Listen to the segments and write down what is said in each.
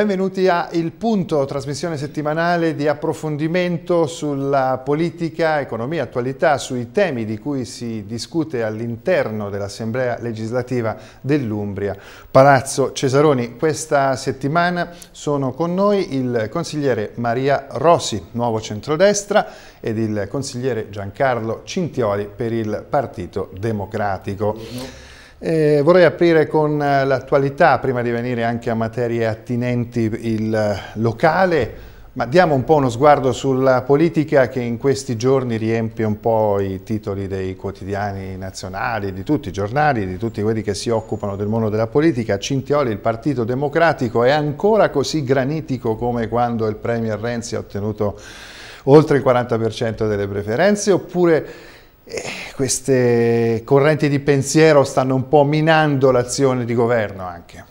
Benvenuti a Il Punto, trasmissione settimanale di approfondimento sulla politica, economia, attualità, sui temi di cui si discute all'interno dell'Assemblea legislativa dell'Umbria. Palazzo Cesaroni, questa settimana sono con noi il consigliere Maria Rossi, nuovo centrodestra, ed il consigliere Giancarlo Cintioli per il Partito Democratico. Eh, vorrei aprire con eh, l'attualità, prima di venire anche a materie attinenti il eh, locale, ma diamo un po' uno sguardo sulla politica che in questi giorni riempie un po' i titoli dei quotidiani nazionali, di tutti i giornali, di tutti quelli che si occupano del mondo della politica. Cintioli, il Partito Democratico, è ancora così granitico come quando il Premier Renzi ha ottenuto oltre il 40% delle preferenze, oppure eh, queste correnti di pensiero stanno un po' minando l'azione di governo anche.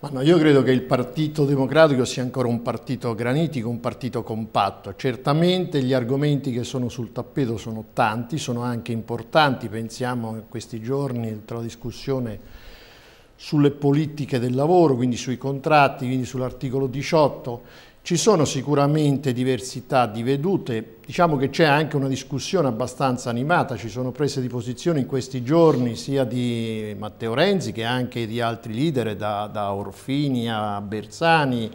Ma no, io credo che il Partito Democratico sia ancora un partito granitico, un partito compatto. Certamente gli argomenti che sono sul tappeto sono tanti, sono anche importanti. Pensiamo in questi giorni tra la discussione sulle politiche del lavoro, quindi sui contratti, quindi sull'articolo 18, ci sono sicuramente diversità di vedute, diciamo che c'è anche una discussione abbastanza animata, ci sono prese di posizione in questi giorni sia di Matteo Renzi che anche di altri leader, da, da Orfini a Bersani,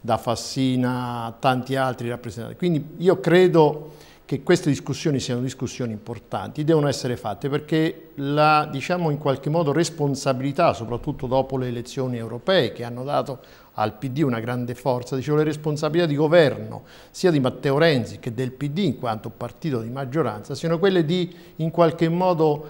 da Fassina a tanti altri rappresentanti. Quindi io credo che queste discussioni siano discussioni importanti, devono essere fatte perché la, diciamo in qualche modo, responsabilità, soprattutto dopo le elezioni europee che hanno dato al PD una grande forza, dicevo le responsabilità di governo sia di Matteo Renzi che del PD in quanto partito di maggioranza siano quelle di in qualche modo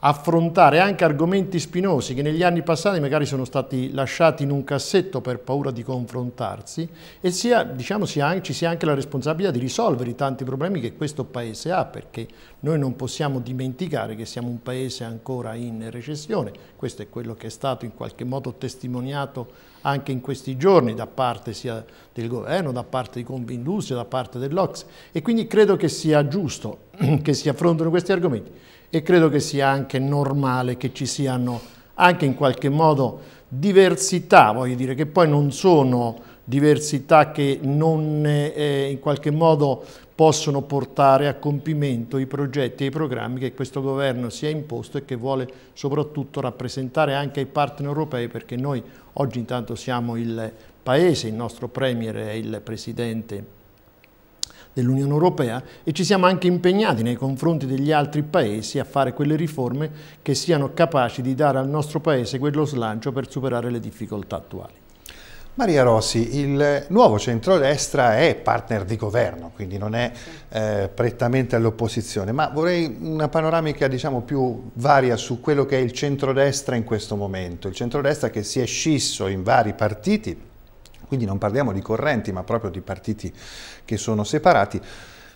affrontare anche argomenti spinosi che negli anni passati magari sono stati lasciati in un cassetto per paura di confrontarsi e sia, diciamo, sia, ci sia anche la responsabilità di risolvere i tanti problemi che questo Paese ha perché noi non possiamo dimenticare che siamo un Paese ancora in recessione, questo è quello che è stato in qualche modo testimoniato anche in questi giorni da parte sia del governo, da parte di Confindustria, da parte dell'Ox e quindi credo che sia giusto che si affrontino questi argomenti e credo che sia anche normale che ci siano anche in qualche modo diversità, voglio dire, che poi non sono diversità che non eh, in qualche modo possono portare a compimento i progetti e i programmi che questo governo si è imposto e che vuole soprattutto rappresentare anche ai partner europei perché noi Oggi intanto siamo il Paese, il nostro Premier è il Presidente dell'Unione Europea e ci siamo anche impegnati nei confronti degli altri Paesi a fare quelle riforme che siano capaci di dare al nostro Paese quello slancio per superare le difficoltà attuali. Maria Rossi, il nuovo centrodestra è partner di governo, quindi non è eh, prettamente all'opposizione, ma vorrei una panoramica diciamo, più varia su quello che è il centrodestra in questo momento. Il centrodestra che si è scisso in vari partiti, quindi non parliamo di correnti, ma proprio di partiti che sono separati.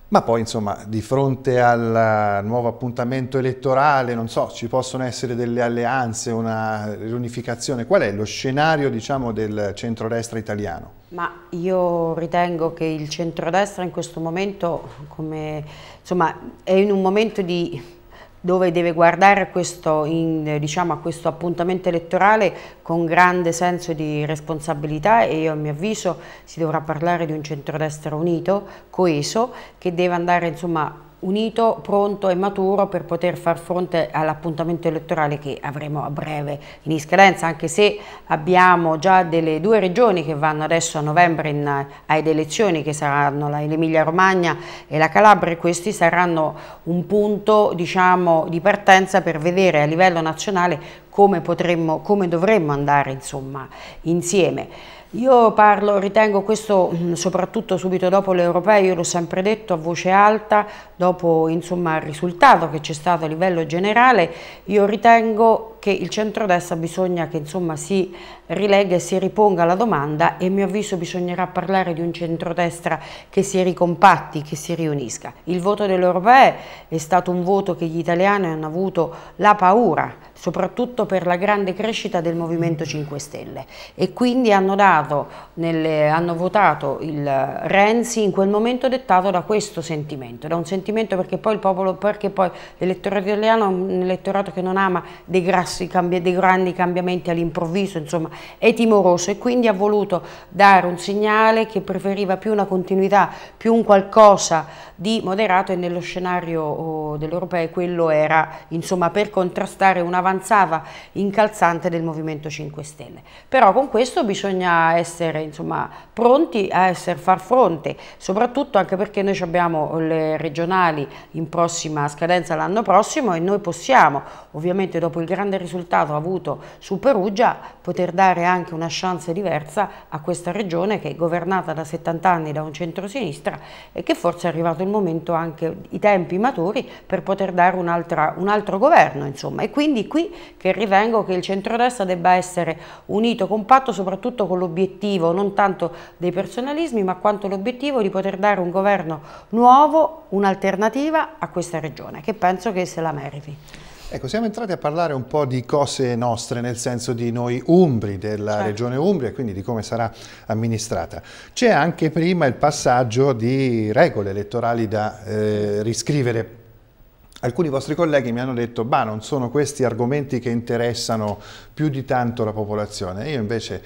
Ma poi, insomma, di fronte al nuovo appuntamento elettorale, non so, ci possono essere delle alleanze, una riunificazione. Qual è lo scenario, diciamo, del centrodestra italiano? Ma io ritengo che il centrodestra in questo momento, come, insomma, è in un momento di dove deve guardare a questo, in, diciamo, questo appuntamento elettorale con grande senso di responsabilità e io, a mio avviso si dovrà parlare di un centrodestra unito, coeso, che deve andare insomma unito, pronto e maturo per poter far fronte all'appuntamento elettorale che avremo a breve in scadenza, anche se abbiamo già delle due regioni che vanno adesso a novembre in, ad elezioni, che saranno l'Emilia Romagna e la Calabria, e questi saranno un punto diciamo, di partenza per vedere a livello nazionale come, potremmo, come dovremmo andare insomma, insieme. Io parlo, ritengo questo mm, soprattutto subito dopo le europee, io l'ho sempre detto a voce alta, dopo insomma, il risultato che c'è stato a livello generale, io ritengo che il centrodestra bisogna che insomma, si rilegga e si riponga la domanda e a mio avviso bisognerà parlare di un centrodestra che si ricompatti, che si riunisca. Il voto delle europee è stato un voto che gli italiani hanno avuto la paura soprattutto per la grande crescita del Movimento 5 Stelle e quindi hanno, dato, nelle, hanno votato il Renzi in quel momento dettato da questo sentimento, da un sentimento perché poi il popolo, perché poi l'elettorato italiano è un elettorato che non ama dei, grassi, dei grandi cambiamenti all'improvviso, insomma è timoroso e quindi ha voluto dare un segnale che preferiva più una continuità, più un qualcosa di moderato e nello scenario oh, dell'Europeo quello era insomma per contrastare un avanzamento avanzava incalzante del Movimento 5 Stelle. Però con questo bisogna essere insomma, pronti a essere, far fronte, soprattutto anche perché noi abbiamo le regionali in prossima scadenza l'anno prossimo e noi possiamo, ovviamente dopo il grande risultato avuto su Perugia, poter dare anche una chance diversa a questa regione che è governata da 70 anni da un centro-sinistra e che forse è arrivato il momento anche i tempi maturi per poter dare un, un altro governo insomma e quindi qui che ritengo che il centrodestra debba essere unito, compatto soprattutto con l'obiettivo non tanto dei personalismi ma quanto l'obiettivo di poter dare un governo nuovo, un'alternativa a questa regione che penso che se la meriti. Ecco, siamo entrati a parlare un po' di cose nostre, nel senso di noi umbri, della certo. regione Umbria, e quindi di come sarà amministrata. C'è anche prima il passaggio di regole elettorali da eh, riscrivere Alcuni vostri colleghi mi hanno detto, ma non sono questi argomenti che interessano più di tanto la popolazione. Io invece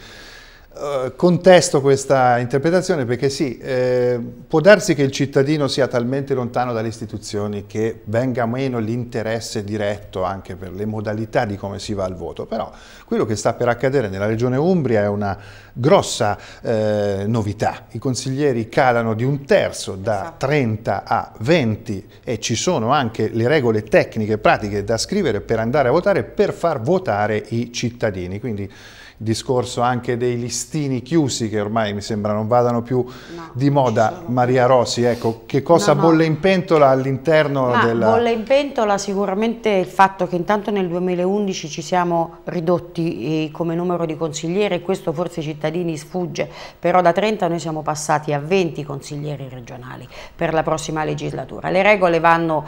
eh, contesto questa interpretazione perché sì, eh, può darsi che il cittadino sia talmente lontano dalle istituzioni che venga meno l'interesse diretto anche per le modalità di come si va al voto, però quello che sta per accadere nella regione Umbria è una grossa eh, novità. I consiglieri calano di un terzo da 30 esatto. a 20 e ci sono anche le regole tecniche e pratiche da scrivere per andare a votare per far votare i cittadini. Quindi discorso anche dei listini chiusi che ormai mi sembra non vadano più no, di moda. Maria Rossi, ecco, che cosa no, no. bolle in pentola all'interno della... Bolle in pentola sicuramente il fatto che intanto nel 2011 ci siamo ridotti eh, come numero di consiglieri, e questo forse ai cittadini sfugge, però da 30 noi siamo passati a 20 consiglieri regionali per la prossima legislatura. Le regole vanno,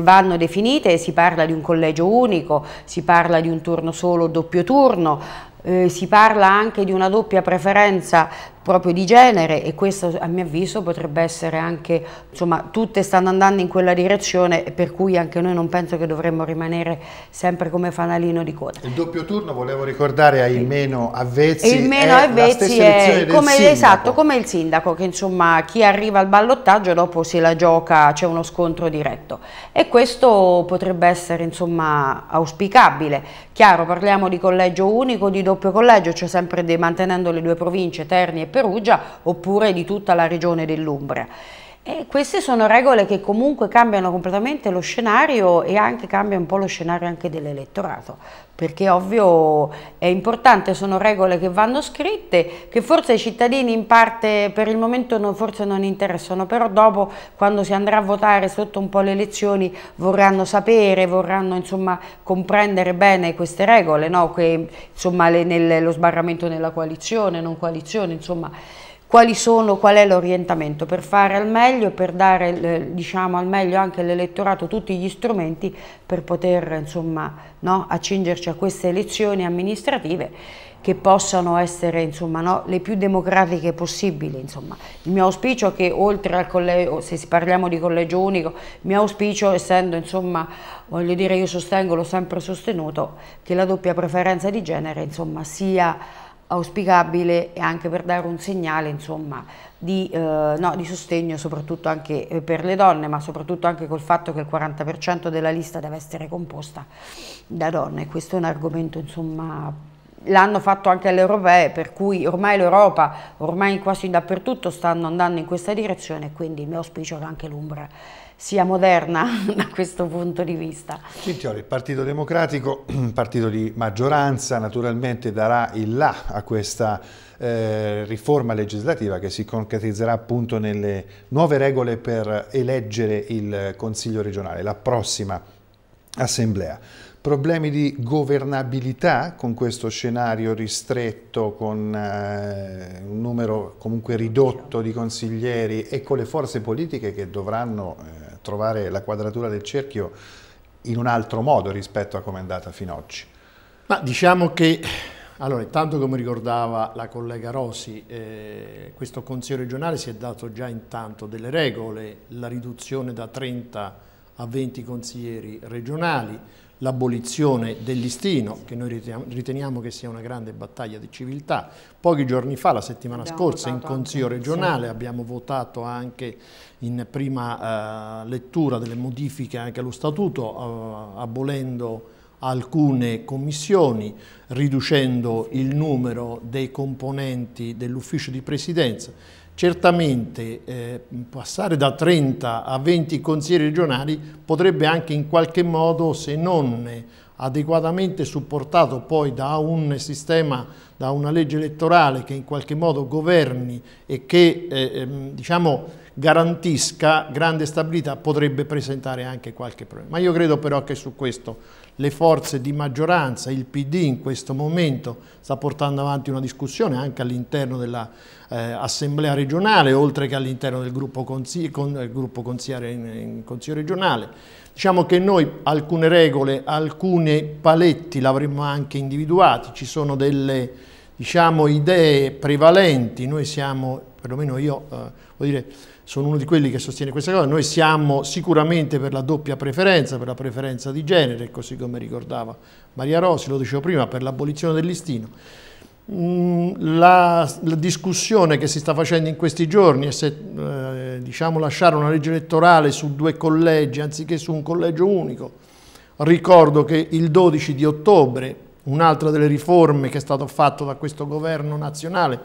vanno definite, si parla di un collegio unico, si parla di un turno solo, doppio turno, eh, si parla anche di una doppia preferenza proprio di genere e questo a mio avviso potrebbe essere anche, insomma tutte stanno andando in quella direzione per cui anche noi non penso che dovremmo rimanere sempre come fanalino di coda. Il doppio turno volevo ricordare ai meno avvezzi, il meno avvezzi è, è come, esatto, come il sindaco che insomma chi arriva al ballottaggio dopo se la gioca, c'è uno scontro diretto e questo potrebbe essere insomma auspicabile. Chiaro parliamo di collegio unico, di doppio collegio, cioè sempre mantenendo le due province, Terni e Perugia oppure di tutta la regione dell'Umbria. E queste sono regole che comunque cambiano completamente lo scenario e anche cambia un po' lo scenario anche dell'elettorato, perché ovvio è importante, sono regole che vanno scritte, che forse ai cittadini in parte per il momento non, forse non interessano, però dopo quando si andrà a votare sotto un po' le elezioni vorranno sapere, vorranno insomma comprendere bene queste regole, no? che, insomma, le, nel, lo sbarramento nella coalizione, non coalizione, insomma quali sono, qual è l'orientamento per fare al meglio, per dare eh, diciamo, al meglio anche all'elettorato tutti gli strumenti per poter insomma, no, accingerci a queste elezioni amministrative che possano essere insomma, no, le più democratiche possibili. Insomma. Il mio auspicio è che oltre al collegio, se parliamo di collegio unico, il mio auspicio essendo, insomma, voglio dire io sostengo, l'ho sempre sostenuto, che la doppia preferenza di genere insomma, sia auspicabile e anche per dare un segnale insomma, di, eh, no, di, sostegno soprattutto anche eh, per le donne, ma soprattutto anche col fatto che il 40% della lista deve essere composta da donne. Questo è un argomento insomma, l'hanno fatto anche alle europee, per cui ormai l'Europa, ormai quasi dappertutto stanno andando in questa direzione, quindi il mio auspicio è che anche l'Umbra sia moderna da questo punto di vista. Cintioli, il Partito Democratico, partito di maggioranza, naturalmente darà il là a questa eh, riforma legislativa che si concretizzerà appunto nelle nuove regole per eleggere il Consiglio regionale, la prossima assemblea problemi di governabilità con questo scenario ristretto, con eh, un numero comunque ridotto di consiglieri e con le forze politiche che dovranno eh, trovare la quadratura del cerchio in un altro modo rispetto a come è andata fino ad oggi? Ma diciamo che, allora, intanto come ricordava la collega Rosi, eh, questo Consiglio regionale si è dato già intanto delle regole, la riduzione da 30 a a 20 consiglieri regionali, l'abolizione del listino, che noi riteniamo, che sia una grande battaglia di civiltà. Pochi giorni fa, la settimana abbiamo scorsa, in Consiglio regionale abbiamo votato anche in prima uh, lettura delle modifiche anche allo statuto, uh, abolendo alcune commissioni, riducendo il numero dei componenti dell'ufficio di presidenza Certamente eh, passare da 30 a 20 consiglieri regionali potrebbe anche in qualche modo, se non adeguatamente supportato poi da un sistema, da una legge elettorale che in qualche modo governi e che eh, ehm, diciamo, garantisca grande stabilità, potrebbe presentare anche qualche problema. Ma io credo però che su questo le forze di maggioranza, il PD in questo momento sta portando avanti una discussione anche all'interno dell'assemblea eh, regionale, oltre che all'interno del gruppo, consigli, con, del gruppo consigliere in, in consiglio regionale. Diciamo che noi alcune regole, alcuni paletti l'avremmo anche individuati, ci sono delle diciamo, idee prevalenti, noi siamo, perlomeno io, eh, vuol dire, sono uno di quelli che sostiene questa cosa, noi siamo sicuramente per la doppia preferenza, per la preferenza di genere, così come ricordava Maria Rosi, lo dicevo prima, per l'abolizione del listino. Mm, la, la, discussione che si sta facendo in questi giorni è se eh, diciamo lasciare una legge elettorale su due collegi anziché su un collegio unico. Ricordo che il 12 di ottobre un'altra delle riforme che è stata fatta da questo governo nazionale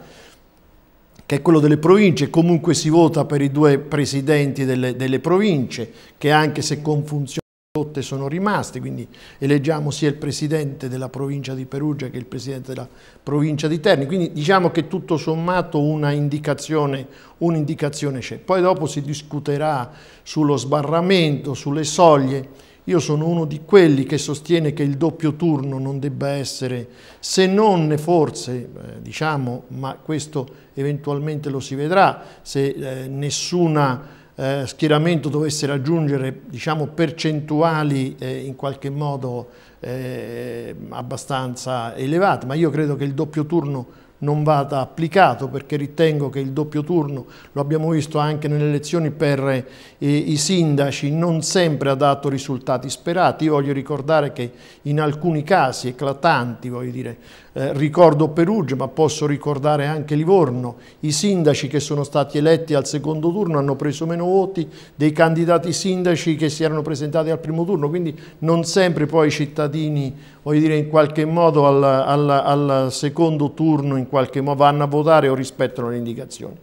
che è quello delle province, comunque si vota per i due presidenti delle, delle province, che anche se con funzioni rotte sono rimasti, quindi eleggiamo sia il presidente della provincia di Perugia che il presidente della provincia di Terni, quindi diciamo che tutto sommato un'indicazione c'è. Poi dopo si discuterà sullo sbarramento, sulle soglie, io sono uno di quelli che sostiene che il doppio turno non debba essere, se non forse, eh, diciamo, ma questo eventualmente lo si vedrà, se eh, nessuna eh, schieramento dovesse raggiungere diciamo, percentuali eh, in qualche modo eh, abbastanza elevate, ma io credo che il doppio turno non vada applicato perché ritengo che il doppio turno, lo abbiamo visto anche nelle elezioni per eh, i sindaci, non sempre ha dato risultati sperati. Io voglio ricordare che in alcuni casi eclatanti, voglio dire, eh, ricordo Perugia, ma posso ricordare anche Livorno. I sindaci che sono stati eletti al secondo turno hanno preso meno voti dei candidati sindaci che si erano presentati al primo turno, quindi non sempre poi i cittadini, voglio dire, in qualche modo al, al, al secondo turno in qualche modo vanno a votare o rispettano le indicazioni.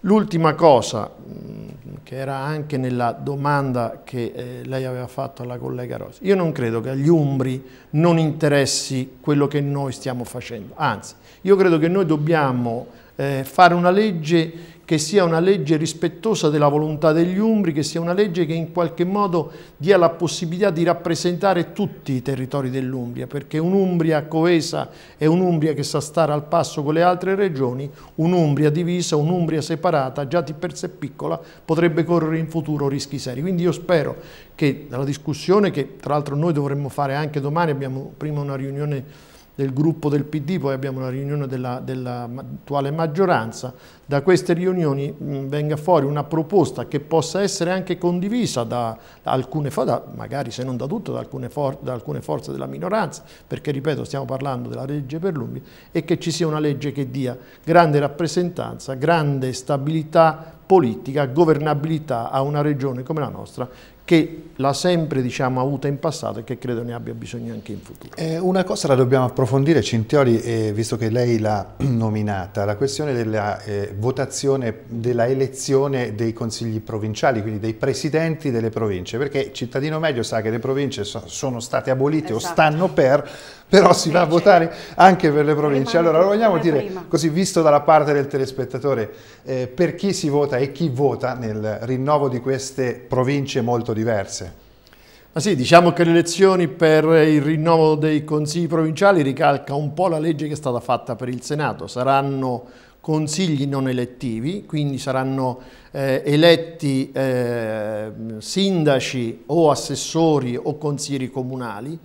L'ultima cosa, mm, che era anche nella domanda che eh, lei aveva fatto alla collega Rossi, io non credo che agli Umbri non interessi quello che noi stiamo facendo, anzi, io credo che noi dobbiamo eh, fare una legge che sia una legge rispettosa della volontà degli Umbri, che sia una legge che in qualche modo dia la possibilità di rappresentare tutti i territori dell'Umbria, perché un'Umbria coesa è un'Umbria che sa stare al passo con le altre regioni, un'Umbria divisa, un'Umbria separata, già di per sé piccola, potrebbe correre in futuro rischi seri. Quindi io spero che dalla discussione, che tra l'altro noi dovremmo fare anche domani, abbiamo prima una riunione del gruppo del PD, poi abbiamo una riunione dell'attuale della maggioranza, da queste riunioni mh, venga fuori una proposta che possa essere anche condivisa da, alcune da, magari se non da tutto, da alcune, da alcune, forze della minoranza, perché ripeto stiamo parlando della legge per Perlumbi, e che ci sia una legge che dia grande rappresentanza, grande stabilità politica, governabilità a una regione come la nostra che l'ha sempre diciamo, avuta in passato e che credo ne abbia bisogno anche in futuro. Eh, una cosa la dobbiamo approfondire, Cintioli, eh, visto che lei l'ha nominata, la questione della eh, votazione, della elezione dei consigli provinciali, quindi dei presidenti delle province, perché cittadino medio sa che le province so, sono state abolite esatto. o stanno per, però si va a votare anche per le province. Allora, lo vogliamo dire così, visto dalla parte del telespettatore, eh, per chi si vota e chi vota nel rinnovo di queste province molto diverse? Ma sì, diciamo che le elezioni per il rinnovo dei consigli provinciali ricalca un po' la legge che è stata fatta per il Senato. Saranno consigli non elettivi, quindi saranno eh, eletti eh, sindaci o assessori o consiglieri comunali.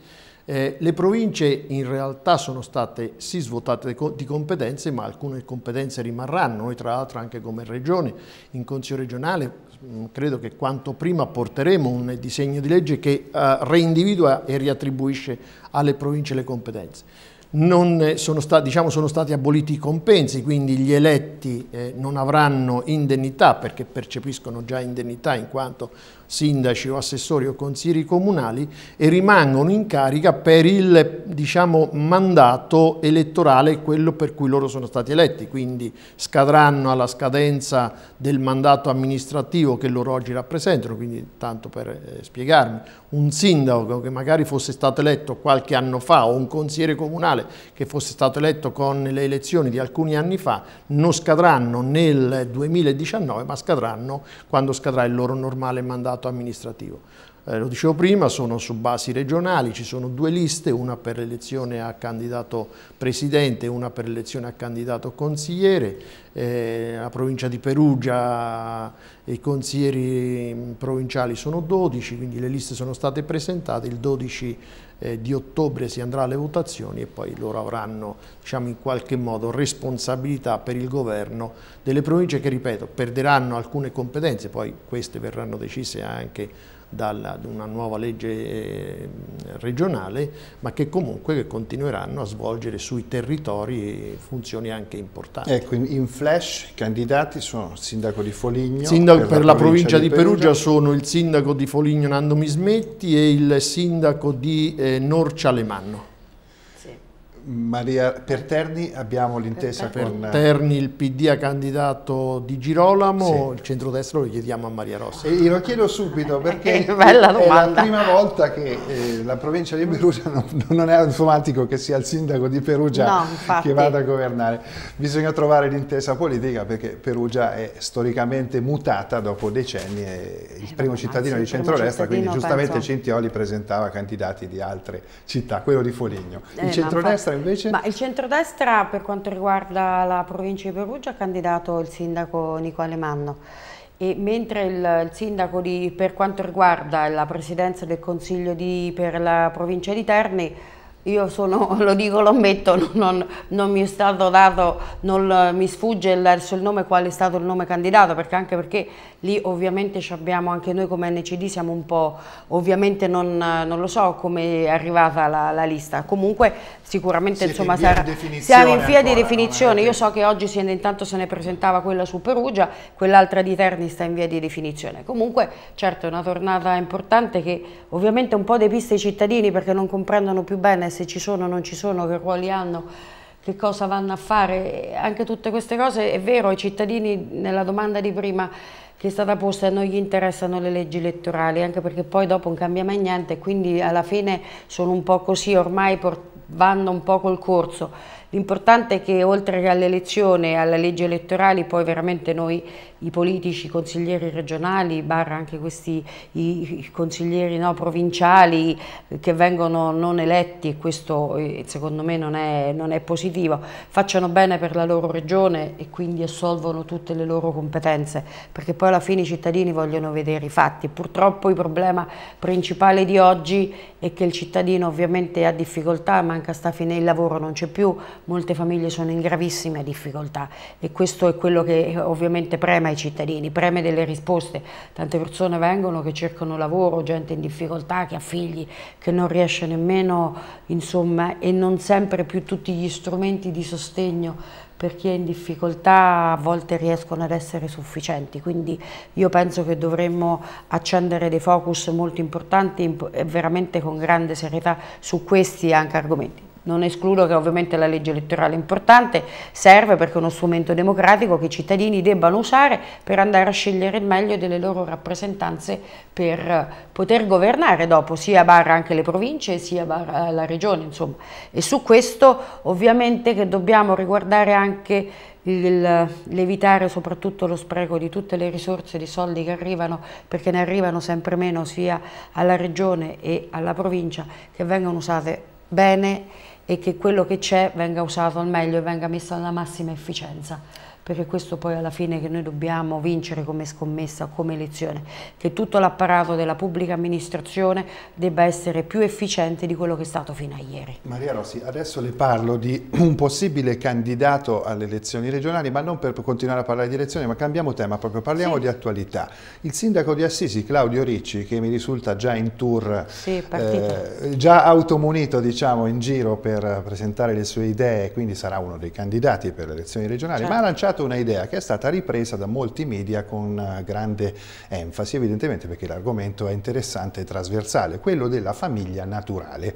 Eh, le province in realtà sono state sì svuotate di competenze, ma alcune competenze rimarranno. Noi tra l'altro anche come Regione, in Consiglio regionale, mm, credo che quanto prima porteremo un disegno di legge che eh, reindividua e riattribuisce alle province le competenze non eh, sono, stati, diciamo, sono stati aboliti i compensi, quindi gli eletti eh, non avranno indennità perché percepiscono già indennità in quanto sindaci o assessori o consiglieri comunali e rimangono in carica per il diciamo, mandato elettorale, quello per cui loro sono stati eletti, quindi scadranno alla scadenza del mandato amministrativo che loro oggi rappresentano, quindi tanto per eh, spiegarmi, un sindaco che magari fosse stato eletto qualche anno fa o un consigliere comunale Costituzionale che fosse stato eletto con le elezioni di alcuni anni fa non scadranno nel 2019 ma scadranno quando scadrà il loro normale mandato amministrativo. Eh, lo dicevo prima, sono su basi regionali, ci sono due liste, una per l'elezione a candidato presidente e una per l'elezione a candidato consigliere. Eh, la provincia di Perugia i consiglieri mm, provinciali sono 12, quindi le liste sono state presentate, il 12 eh, di ottobre si andrà alle votazioni e poi loro avranno diciamo, in qualche modo responsabilità per il governo delle province che, ripeto, perderanno alcune competenze, poi queste verranno decise anche da una nuova legge eh, regionale, ma che comunque continueranno a svolgere sui territori funzioni anche importanti. Ecco, in flash i candidati sono il sindaco di Foligno. Sindaco per, per la, provincia, provincia di, Perugia. Perugia, sono il sindaco di Foligno Nando Mismetti e il sindaco di eh, Norcia Lemanno. Maria, per Terni abbiamo l'intesa per con... Terni il PD ha candidato Di Girolamo, sì. il centrodestra lo chiediamo a Maria Rossa. E lo chiedo subito perché è la prima volta che eh, la provincia di Perugia non, non, è automatico che sia il sindaco di Perugia no, che vada a governare. Bisogna trovare l'intesa politica perché Perugia è storicamente mutata dopo decenni, è il eh, primo cittadino di centrodestra, quindi giustamente penso... Centioli presentava candidati di altre città, quello di Foligno. Eh, il centrodestra centrodestra invece? Ma il centrodestra per quanto riguarda la provincia di Perugia ha candidato il sindaco Nico Alemanno e mentre il, il sindaco di, per quanto riguarda la presidenza del consiglio di, per la provincia di Terni io sono, lo dico, lo ammetto, non, non, mi è stato dato, non eh, mi sfugge il, il nome, qual è stato il nome candidato, perché anche perché lì ovviamente ci abbiamo, anche noi come NCD siamo un po', ovviamente non, eh, non lo so come è arrivata la, la lista, comunque sicuramente Siete insomma in sarà, siamo in via di definizione, io so che oggi se intanto se ne presentava quella su Perugia, quell'altra di Terni sta in via di definizione, comunque certo è una tornata importante che ovviamente un po' depista i cittadini perché non comprendono più bene se ci sono o non ci sono, che ruoli hanno, che cosa vanno a fare, anche tutte queste cose, è vero, ai cittadini nella domanda di prima che è stata posta non gli interessano le leggi elettorali, anche perché poi dopo non cambia mai niente, quindi alla fine sono un po' così, ormai vanno un po' col corso L'importante è che oltre che all'elezione e alla legge elettorale poi veramente noi i politici, i consiglieri regionali, barra anche questi i, consiglieri no, provinciali che vengono non eletti e questo eh, secondo me non è, non è positivo, facciano bene per la loro regione e quindi assolvono tutte le loro competenze perché poi alla fine i cittadini vogliono vedere i fatti. Purtroppo il problema principale di oggi è che il cittadino ovviamente ha difficoltà, manca sta fine il lavoro, non c'è più molte famiglie sono in gravissime difficoltà e questo è quello che eh, ovviamente preme ai cittadini, preme delle risposte. Tante persone vengono che cercano lavoro, gente in difficoltà, che ha figli, che non riesce nemmeno, insomma, e non sempre più tutti gli strumenti di sostegno per chi è in difficoltà a volte riescono ad essere sufficienti, quindi io penso che dovremmo accendere dei focus molto importanti e veramente con grande serietà su questi anche argomenti. Non escludo che ovviamente la legge elettorale importante serve perché è uno strumento democratico che i cittadini debbano usare per andare a scegliere il meglio delle loro rappresentanze per poter governare dopo sia barra anche le province sia barra eh, la regione insomma. E su questo ovviamente che dobbiamo riguardare anche l'evitare soprattutto lo spreco di tutte le risorse di soldi che arrivano perché ne arrivano sempre meno sia alla regione e alla provincia che vengono usate bene e che quello che c'è venga usato al meglio e venga messo alla massima efficienza perché questo poi alla fine che noi dobbiamo vincere come scommessa, come elezione, che tutto l'apparato della pubblica amministrazione debba essere più efficiente di quello che è stato fino a ieri. Maria Rossi, adesso le parlo di un possibile candidato alle elezioni regionali, ma non per continuare a parlare di elezioni, ma cambiamo tema proprio, parliamo sì. di attualità. Il sindaco di Assisi, Claudio Ricci, che mi risulta già in tour, sì, eh, già automunito diciamo, in giro per presentare le sue idee, quindi sarà uno dei candidati per le elezioni regionali, certo. ma ha certo. lanciato stata un'idea che è stata ripresa da molti media con eh, grande enfasi, evidentemente perché l'argomento è interessante e trasversale, quello della famiglia naturale.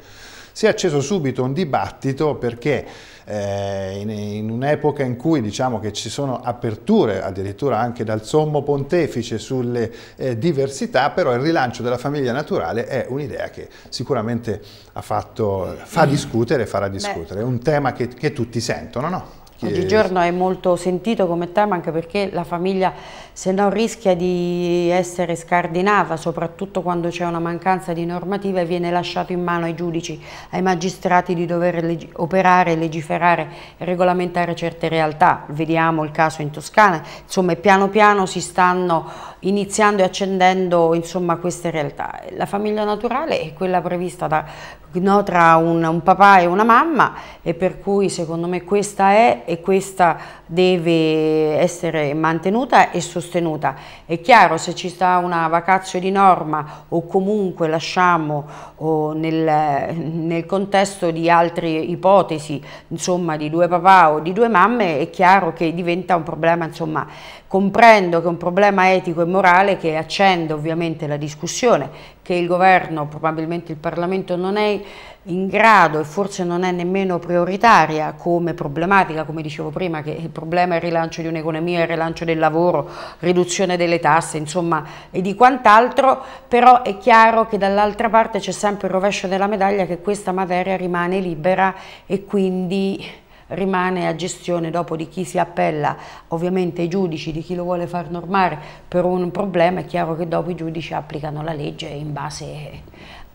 Si è acceso subito un dibattito perché eh, in, in un'epoca in cui diciamo che ci sono aperture addirittura anche dal sommo pontefice sulle eh, diversità, però il rilancio della famiglia naturale è un'idea che sicuramente fatto, eh, fa mm. discutere, e farà discutere, è un tema che, che tutti sentono, no? Oggigiorno è molto sentito come tema anche perché la famiglia se no rischia di essere scardinata, soprattutto quando c'è una mancanza di normativa e viene lasciato in mano ai giudici, ai magistrati di dover leg operare, legiferare e regolamentare certe realtà. Vediamo il caso in Toscana, insomma piano piano si stanno iniziando e accendendo insomma, queste realtà. La famiglia naturale è quella prevista da, no, tra un, un papà e una mamma e per cui secondo me questa è e questa deve essere mantenuta e sostenuta sostenuta. È chiaro se ci sta una vacazio di norma o comunque lasciamo o nel, nel, contesto di altre ipotesi, insomma di due papà o di due mamme, è chiaro che diventa un problema, insomma comprendo che è un problema etico e morale che accende ovviamente la discussione, che il governo, probabilmente il Parlamento non è in grado e forse non è nemmeno prioritaria come problematica, come dicevo prima, che il problema è il rilancio di un'economia, il rilancio del lavoro, riduzione delle tasse, insomma, e di quant'altro, però è chiaro che dall'altra parte c'è sempre il rovescio della medaglia che questa materia rimane libera e quindi rimane a gestione dopo di chi si appella ovviamente ai giudici, di chi lo vuole far normare per un problema, è chiaro che dopo i giudici applicano la legge in base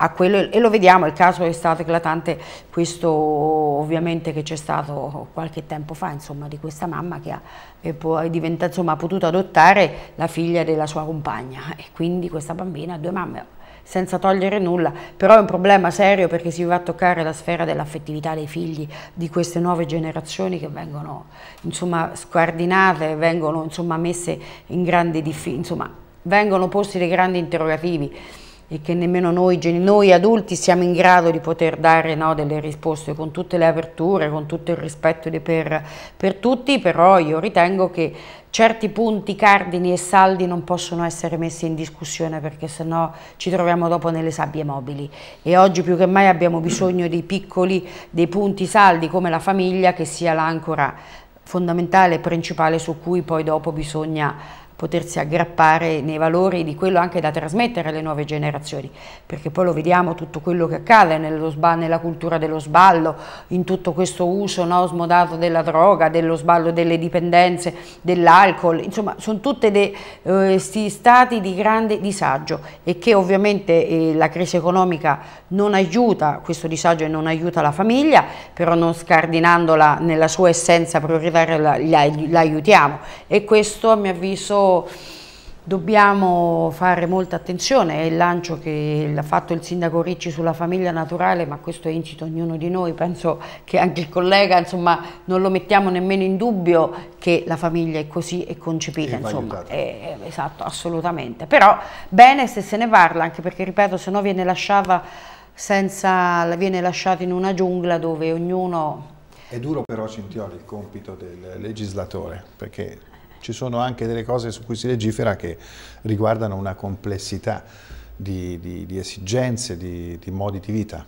a quello e lo vediamo, il caso è stato eclatante questo ovviamente che c'è stato qualche tempo fa, insomma, di questa mamma che ha, poi diventa, insomma, ha potuto adottare la figlia della sua compagna e quindi questa bambina ha due mamme senza togliere nulla, però è un problema serio perché si va a toccare la sfera dell'affettività dei figli di queste nuove generazioni che vengono insomma scardinate, vengono insomma messe in grandi difficoltà, insomma vengono posti dei grandi interrogativi e che nemmeno noi, noi adulti siamo in grado di poter dare no, delle risposte con tutte le aperture, con tutto il rispetto per, per tutti, però io ritengo che certi punti cardini e saldi non possono essere messi in discussione perché sennò ci troviamo dopo nelle sabbie mobili e oggi più che mai abbiamo bisogno dei piccoli, dei punti saldi come la famiglia che sia l'ancora fondamentale e principale su cui poi dopo bisogna potersi aggrappare nei valori di quello anche da trasmettere alle nuove generazioni, perché poi lo vediamo tutto quello che accade nella cultura dello sballo, in tutto questo uso no, smodato della droga, dello sballo delle dipendenze, dell'alcol, insomma sono tutti questi eh, stati di grande disagio e che ovviamente eh, la crisi economica non aiuta questo disagio e non aiuta la famiglia, però non scardinandola nella sua essenza prioritaria la, la, la aiutiamo e questo a mio avviso dobbiamo fare molta attenzione, è il lancio che l'ha fatto il sindaco Ricci sulla famiglia naturale, ma questo è insito ognuno di noi, penso che anche il collega, insomma, non lo mettiamo nemmeno in dubbio che la famiglia è così è concepita, insomma, è, è, esatto, assolutamente. Però bene se se ne parla, anche perché, ripeto, se no viene lasciata senza, viene lasciato in una giungla dove ognuno... È duro però, Cintioli, il compito del legislatore, perché ci sono anche delle cose su cui si legifera che riguardano una complessità di, di, di esigenze, di, di modi di vita.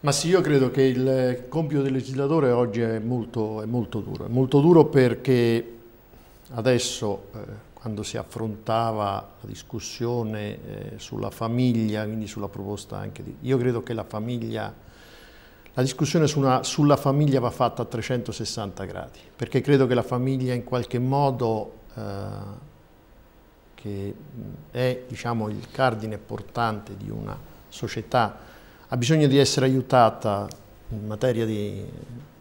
Ma sì, io credo che il compito del legislatore oggi è molto, è molto duro. È molto duro perché adesso, eh, quando si affrontava la discussione eh, sulla famiglia, quindi sulla proposta anche di... Io credo che la famiglia la discussione su una, sulla famiglia va fatta a 360 gradi, perché credo che la famiglia in qualche modo, eh, che è diciamo, il cardine portante di una società, ha bisogno di essere aiutata in materia di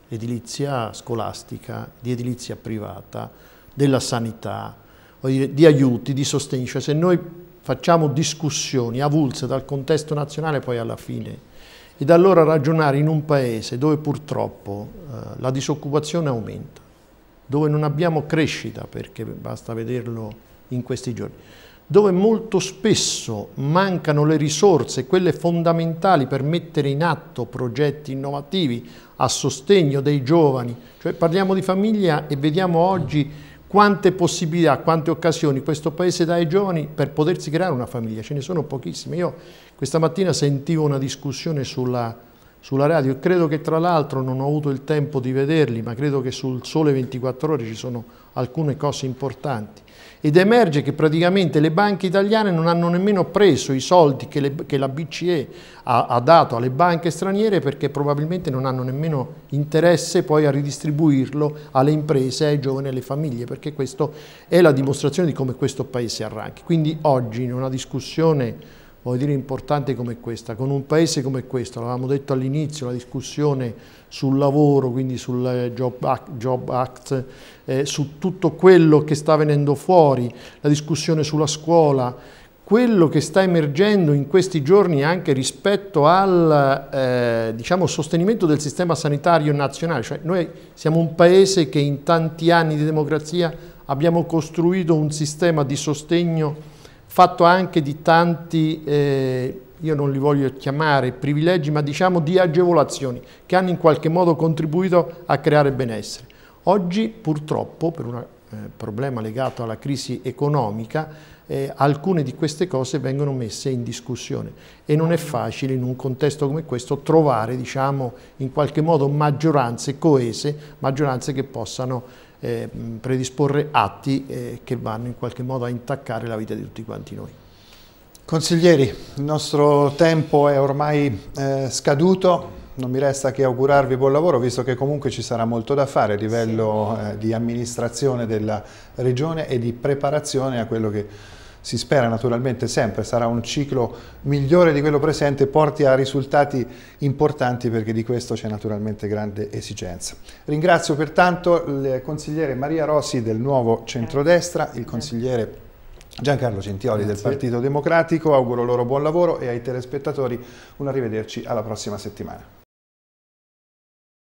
edilizia scolastica, di edilizia privata, della sanità, dire, di aiuti, di sostegno. Cioè se noi facciamo discussioni avulse dal contesto nazionale, poi alla fine e da allora ragionare in un paese dove purtroppo eh, la disoccupazione aumenta, dove non abbiamo crescita, perché basta vederlo in questi giorni, dove molto spesso mancano le risorse, quelle fondamentali per mettere in atto progetti innovativi a sostegno dei giovani. Cioè parliamo di famiglia e vediamo oggi quante possibilità, quante occasioni questo Paese dà ai giovani per potersi creare una famiglia, ce ne sono pochissime. Io questa mattina sentivo una discussione sulla, sulla radio e credo che tra l'altro non ho avuto il tempo di vederli, ma credo che sul Sole 24 Ore ci sono alcune cose importanti ed emerge che praticamente le banche italiane non hanno nemmeno preso i soldi che, le, che la BCE ha, ha, dato alle banche straniere perché probabilmente non hanno nemmeno interesse poi a ridistribuirlo alle imprese, ai giovani, e alle famiglie, perché questa è la dimostrazione di come questo Paese arranchi. Quindi oggi in una discussione voglio dire, importante come questa, con un paese come questo, l'avevamo detto all'inizio, la discussione sul lavoro, quindi sul eh, Job Act, Job Act eh, su tutto quello che sta venendo fuori, la discussione sulla scuola, quello che sta emergendo in questi giorni anche rispetto al eh, diciamo, sostenimento del sistema sanitario nazionale, cioè noi siamo un paese che in tanti anni di democrazia abbiamo costruito un sistema di sostegno fatto anche di tanti, eh, io non li voglio chiamare privilegi, ma diciamo di agevolazioni che hanno in qualche modo contribuito a creare benessere. Oggi purtroppo, per un eh, problema legato alla crisi economica, eh, alcune di queste cose vengono messe in discussione e non è facile in un contesto come questo trovare diciamo, in qualche modo maggioranze coese, maggioranze che possano eh, predisporre atti eh, che vanno in qualche modo a intaccare la vita di tutti quanti noi. Consiglieri, il nostro tempo è ormai eh, scaduto, non mi resta che augurarvi buon lavoro, visto che comunque ci sarà molto da fare a livello sì. Eh, di amministrazione della Regione e di preparazione a quello che si spera naturalmente sempre sarà un ciclo migliore di quello presente, porti a risultati importanti perché di questo c'è naturalmente grande esigenza. Ringrazio pertanto il consigliere Maria Rossi del nuovo centrodestra, il consigliere Giancarlo Centioli Grazie. del Partito Democratico, auguro loro buon lavoro e ai telespettatori un arrivederci alla prossima settimana.